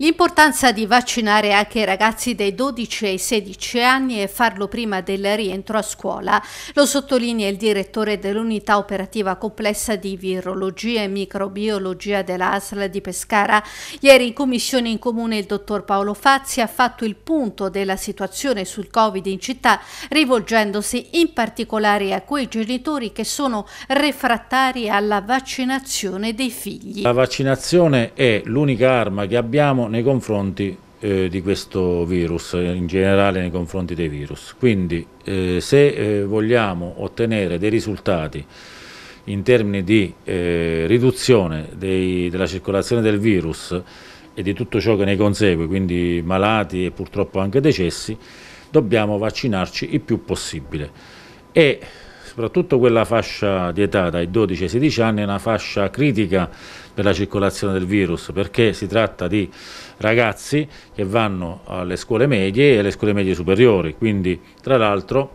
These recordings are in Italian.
L'importanza di vaccinare anche i ragazzi dai 12 ai 16 anni e farlo prima del rientro a scuola lo sottolinea il direttore dell'unità operativa complessa di virologia e microbiologia dell'ASL di Pescara. Ieri in commissione in comune il dottor Paolo Fazzi ha fatto il punto della situazione sul Covid in città rivolgendosi in particolare a quei genitori che sono refrattari alla vaccinazione dei figli. La vaccinazione è l'unica arma che abbiamo nei confronti eh, di questo virus, eh, in generale nei confronti dei virus. Quindi eh, se eh, vogliamo ottenere dei risultati in termini di eh, riduzione dei, della circolazione del virus e di tutto ciò che ne consegue, quindi malati e purtroppo anche decessi, dobbiamo vaccinarci il più possibile. E soprattutto quella fascia di età dai 12 ai 16 anni è una fascia critica per la circolazione del virus perché si tratta di ragazzi che vanno alle scuole medie e alle scuole medie superiori, quindi tra l'altro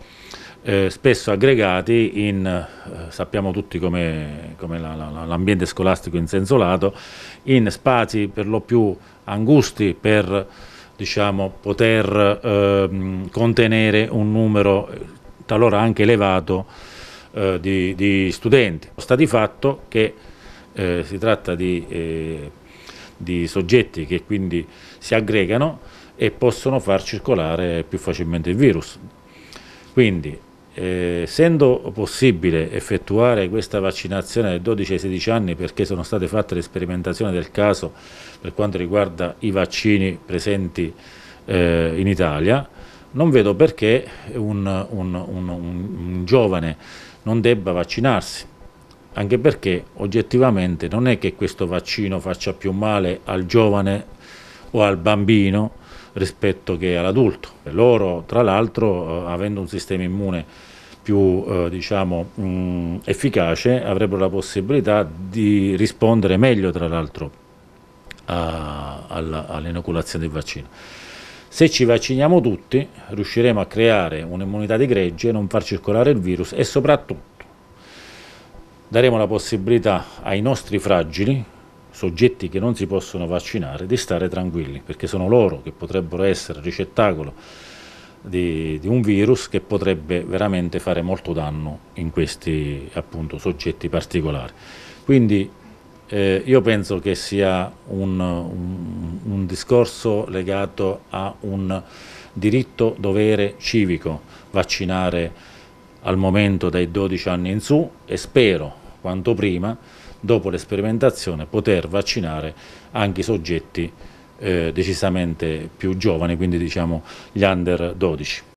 eh, spesso aggregati in, eh, sappiamo tutti come, come l'ambiente la, la, scolastico in senso lato, in spazi per lo più angusti per diciamo, poter eh, contenere un numero talora anche elevato, eh, di, di, studenti. Sta di fatto che eh, si tratta di, eh, di soggetti che quindi si aggregano e possono far circolare più facilmente il virus. Quindi, essendo eh, possibile effettuare questa vaccinazione dai 12 ai 16 anni perché sono state fatte le sperimentazioni del caso per quanto riguarda i vaccini presenti eh, in Italia, non vedo perché un, un, un, un, giovane non debba vaccinarsi, anche perché oggettivamente non è che questo vaccino faccia più male al giovane o al bambino rispetto che all'adulto. Loro, tra l'altro, eh, avendo un sistema immune più eh, diciamo, mh, mm, efficace, avrebbero la possibilità di rispondere meglio, tra l'altro, all'inoculazione del vaccino. Se ci vacciniamo tutti riusciremo a creare un'immunità di gregge, non far circolare il virus e soprattutto daremo la possibilità ai nostri fragili, soggetti che non si possono vaccinare, di stare tranquilli, perché sono loro che potrebbero essere ricettacolo di, di un virus che potrebbe veramente fare molto danno in questi appunto, soggetti particolari. Quindi eh, io penso che sia un, un un discorso legato a un diritto dovere civico, vaccinare al momento dai 12 anni in su e spero quanto prima, dopo l'esperimentazione, poter vaccinare anche i soggetti eh, decisamente più giovani, quindi diciamo gli under 12.